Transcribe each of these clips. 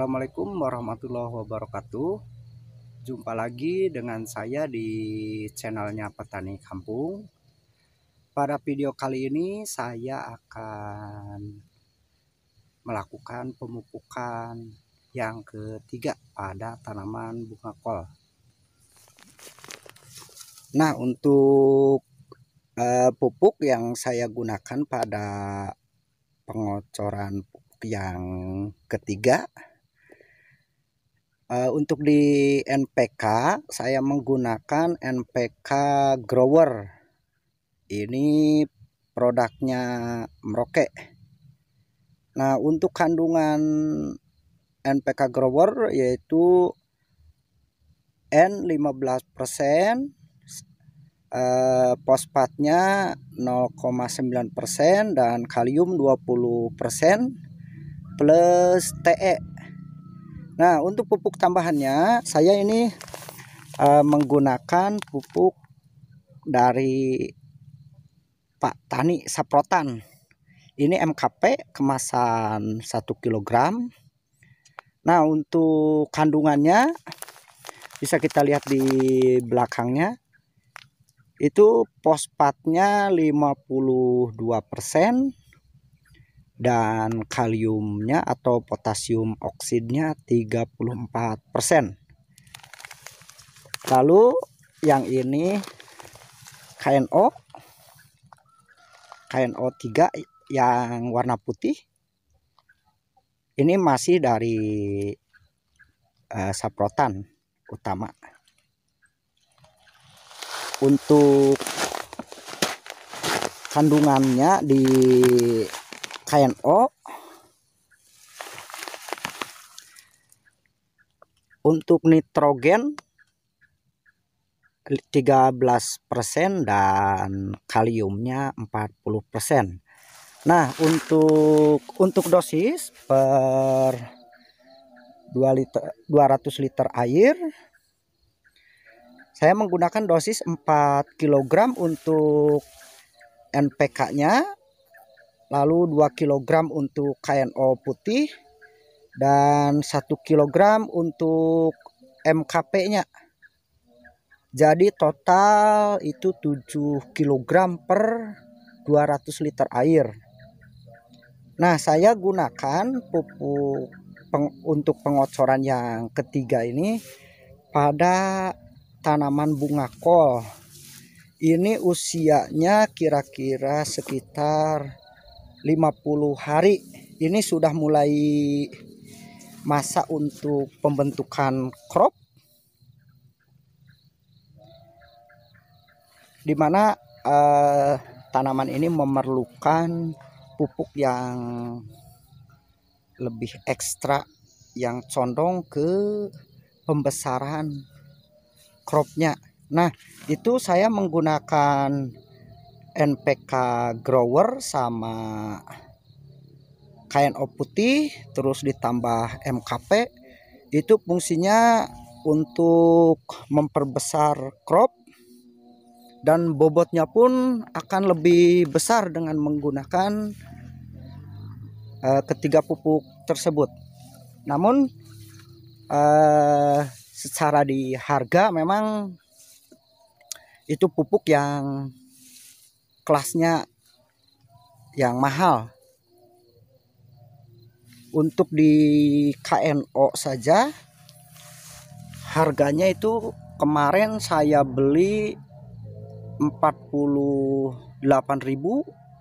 Assalamualaikum warahmatullahi wabarakatuh. Jumpa lagi dengan saya di channelnya Petani Kampung. Pada video kali ini saya akan melakukan pemupukan yang ketiga pada tanaman bunga kol. Nah, untuk eh, pupuk yang saya gunakan pada pengocoran yang ketiga Eh, untuk di NPK saya menggunakan NPK grower. Ini produknya Meroke. Nah, untuk kandungan NPK grower yaitu N 15%, eh, fosfatnya 0,9% dan kalium 20% plus TE Nah, untuk pupuk tambahannya, saya ini uh, menggunakan pupuk dari Pak Tani Saprotan. Ini MKP kemasan 1 kg. Nah, untuk kandungannya bisa kita lihat di belakangnya. Itu fosfatnya 52%, dan kaliumnya atau potasium oksidnya 34%. Lalu yang ini KNO KNO3 yang warna putih ini masih dari uh, saprotan utama. Untuk kandungannya di O untuk nitrogen 13% dan kaliumnya 40%. Nah, untuk untuk dosis per 2 liter 200 liter air saya menggunakan dosis 4 kg untuk NPK-nya lalu 2 kg untuk KNO putih dan 1 kg untuk MKP-nya. Jadi total itu 7 kg per 200 liter air. Nah, saya gunakan pupuk peng, untuk pengocoran yang ketiga ini pada tanaman bunga kol. Ini usianya kira-kira sekitar 50 hari ini sudah mulai masa untuk pembentukan crop dimana eh, tanaman ini memerlukan pupuk yang lebih ekstra yang condong ke pembesaran cropnya nah itu saya menggunakan NPK grower sama KNO putih terus ditambah MKP itu fungsinya untuk memperbesar crop dan bobotnya pun akan lebih besar dengan menggunakan uh, ketiga pupuk tersebut. Namun uh, secara di harga memang itu pupuk yang kelasnya yang mahal. Untuk di KNO saja harganya itu kemarin saya beli 48.000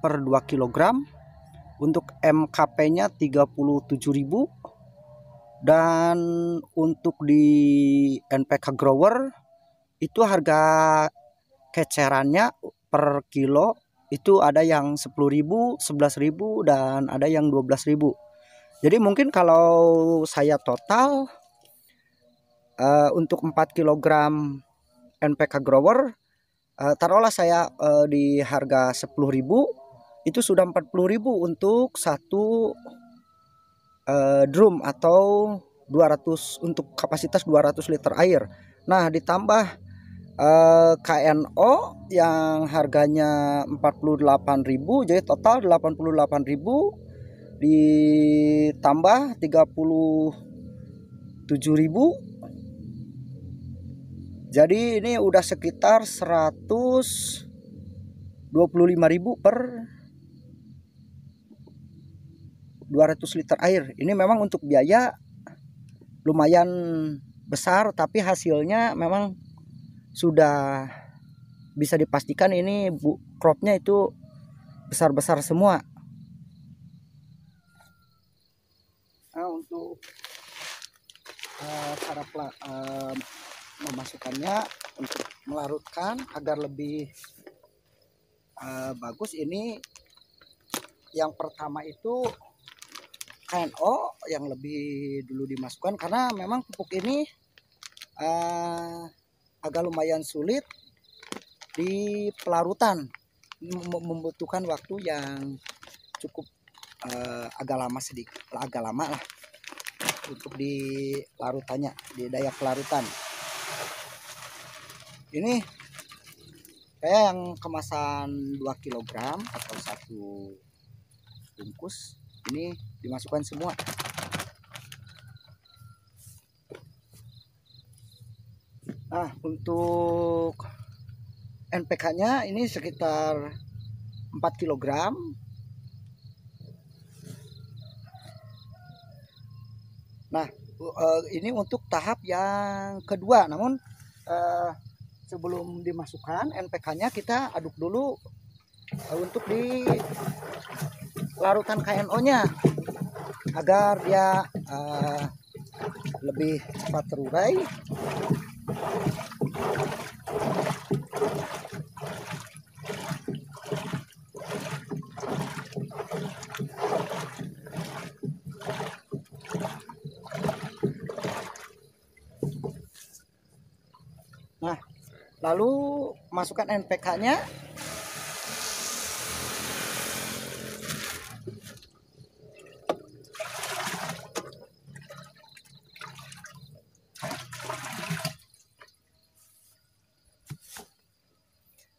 per 2 kg. Untuk MKP-nya 37.000 dan untuk di NPK grower itu harga kecerannya per kilo itu ada yang 10.000, 11.000 dan ada yang 12.000. Jadi mungkin kalau saya total uh, untuk 4 kg NPK grower uh, taruhlah saya uh, di harga 10.000 itu sudah 40.000 untuk satu uh, drum atau 200 untuk kapasitas 200 liter air. Nah, ditambah Eh, KNO yang harganya 48.000 jadi total 88.000 ditambah 37.000 jadi ini udah sekitar 125.000 per 200 liter air ini memang untuk biaya lumayan besar tapi hasilnya memang sudah bisa dipastikan ini bu cropnya itu besar-besar semua nah, untuk uh, cara uh, memasukkannya untuk melarutkan agar lebih uh, bagus ini yang pertama itu KNO yang lebih dulu dimasukkan karena memang pupuk ini uh, agak lumayan sulit di pelarutan membutuhkan waktu yang cukup uh, agak lama sedikit agak lama lah untuk di larutannya di daya pelarutan ini kayak yang kemasan 2 kg atau satu bungkus ini dimasukkan semua Nah, untuk NPK-nya ini sekitar 4 kg. Nah, eh, ini untuk tahap yang kedua. Namun eh, sebelum dimasukkan NPK-nya kita aduk dulu eh, untuk di larutan KNO-nya agar dia lebih cepat terurai lalu masukkan NPK-nya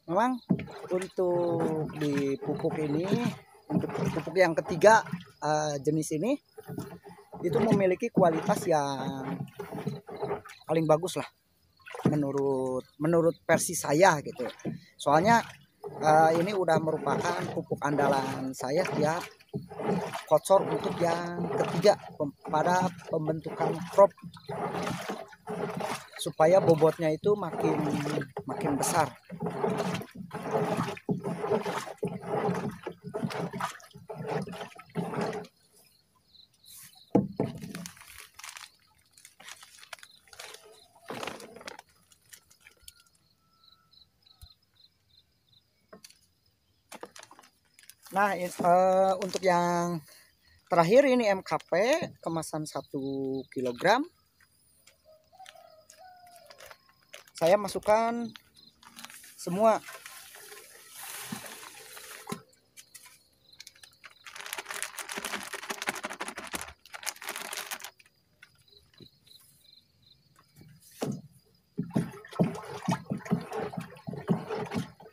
memang untuk di pupuk ini untuk pupuk yang ketiga uh, jenis ini itu memiliki kualitas yang paling bagus lah menurut menurut versi saya gitu soalnya uh, ini udah merupakan pupuk andalan saya tiap kocor untuk yang ketiga pem pada pembentukan crop supaya bobotnya itu makin makin besar Nah, in, uh, untuk yang terakhir ini MKP kemasan 1 kg. Saya masukkan semua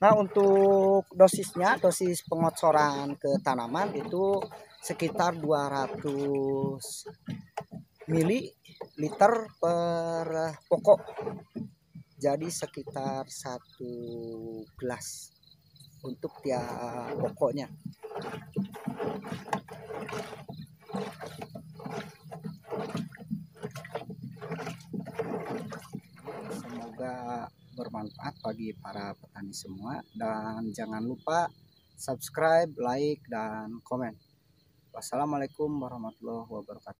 nah untuk dosisnya dosis pengocoran ke tanaman itu sekitar 200 mili liter per pokok jadi sekitar satu gelas untuk tiap pokoknya bermanfaat bagi para petani semua dan jangan lupa subscribe, like, dan komen. Wassalamualaikum warahmatullahi wabarakatuh.